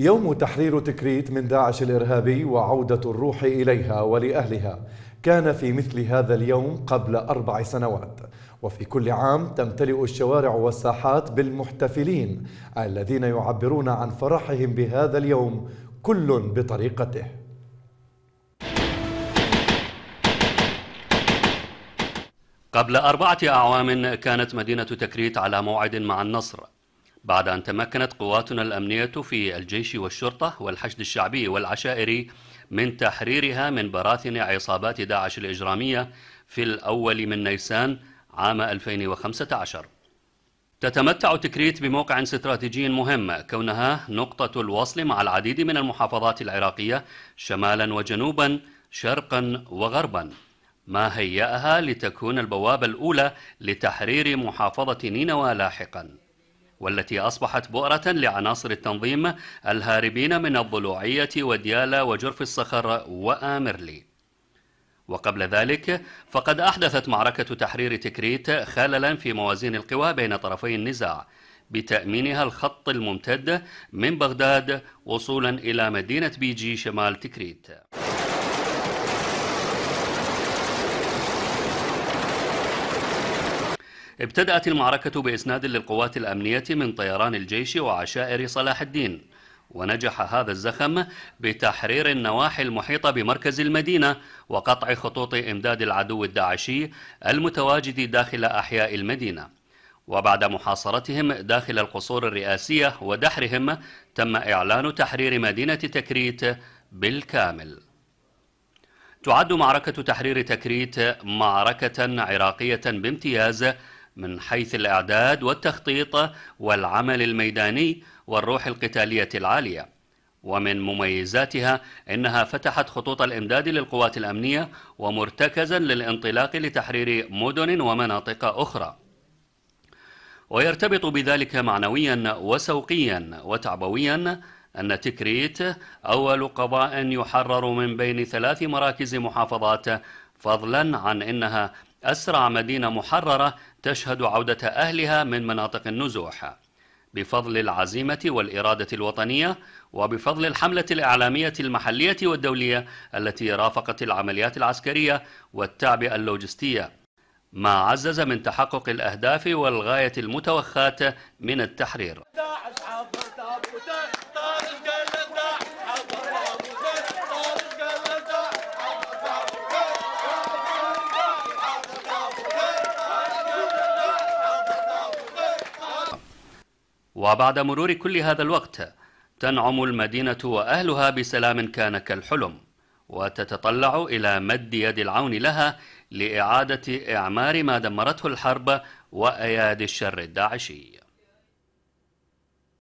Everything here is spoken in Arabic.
يوم تحرير تكريت من داعش الإرهابي وعودة الروح إليها ولأهلها كان في مثل هذا اليوم قبل أربع سنوات وفي كل عام تمتلئ الشوارع والساحات بالمحتفلين الذين يعبرون عن فرحهم بهذا اليوم كل بطريقته قبل أربعة أعوام كانت مدينة تكريت على موعد مع النصر بعد أن تمكنت قواتنا الأمنية في الجيش والشرطة والحشد الشعبي والعشائري من تحريرها من براثن عصابات داعش الإجرامية في الأول من نيسان عام 2015 تتمتع تكريت بموقع استراتيجي مهم كونها نقطة الوصل مع العديد من المحافظات العراقية شمالا وجنوبا شرقا وغربا ما هيأها لتكون البوابة الأولى لتحرير محافظة نينوى لاحقاً والتي أصبحت بؤرة لعناصر التنظيم الهاربين من الضلوعية وديالا وجرف الصخر وآمرلي وقبل ذلك فقد أحدثت معركة تحرير تكريت خللا في موازين القوى بين طرفي النزاع بتأمينها الخط الممتد من بغداد وصولا إلى مدينة بيجي شمال تكريت ابتدأت المعركة بإسناد للقوات الأمنية من طيران الجيش وعشائر صلاح الدين ونجح هذا الزخم بتحرير النواحي المحيطة بمركز المدينة وقطع خطوط إمداد العدو الداعشي المتواجد داخل أحياء المدينة وبعد محاصرتهم داخل القصور الرئاسية ودحرهم تم إعلان تحرير مدينة تكريت بالكامل تعد معركة تحرير تكريت معركة عراقية بامتياز من حيث الإعداد والتخطيط والعمل الميداني والروح القتالية العالية ومن مميزاتها انها فتحت خطوط الامداد للقوات الامنيه ومرتكزا للانطلاق لتحرير مدن ومناطق اخرى. ويرتبط بذلك معنويا وسوقيا وتعبويا ان تكريت اول قضاء يحرر من بين ثلاث مراكز محافظات فضلا عن انها أسرع مدينة محررة تشهد عودة أهلها من مناطق النزوح بفضل العزيمة والإرادة الوطنية وبفضل الحملة الإعلامية المحلية والدولية التي رافقت العمليات العسكرية والتعبئة اللوجستية ما عزز من تحقق الأهداف والغاية المتوخاة من التحرير وبعد مرور كل هذا الوقت تنعم المدينة وأهلها بسلام كان كالحلم وتتطلع إلى مد يد العون لها لإعادة إعمار ما دمرته الحرب وأيادي الشر الداعشي